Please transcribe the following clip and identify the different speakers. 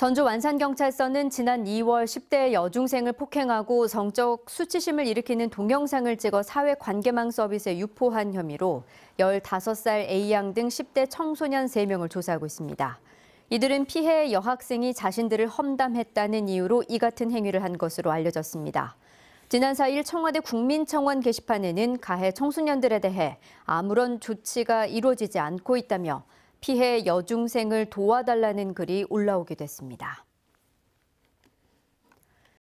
Speaker 1: 전주 완산경찰서는 지난 2월 10대 여중생을 폭행하고 성적 수치심을 일으키는 동영상을 찍어 사회관계망 서비스에 유포한 혐의로 15살 A양 등 10대 청소년 3명을 조사하고 있습니다. 이들은 피해 여학생이 자신들을 험담했다는 이유로 이 같은 행위를 한 것으로 알려졌습니다. 지난 4일 청와대 국민청원 게시판에는 가해 청소년들에 대해 아무런 조치가 이루어지지 않고 있다며 피해 여중생을 도와달라는 글이 올라오기도 했습니다.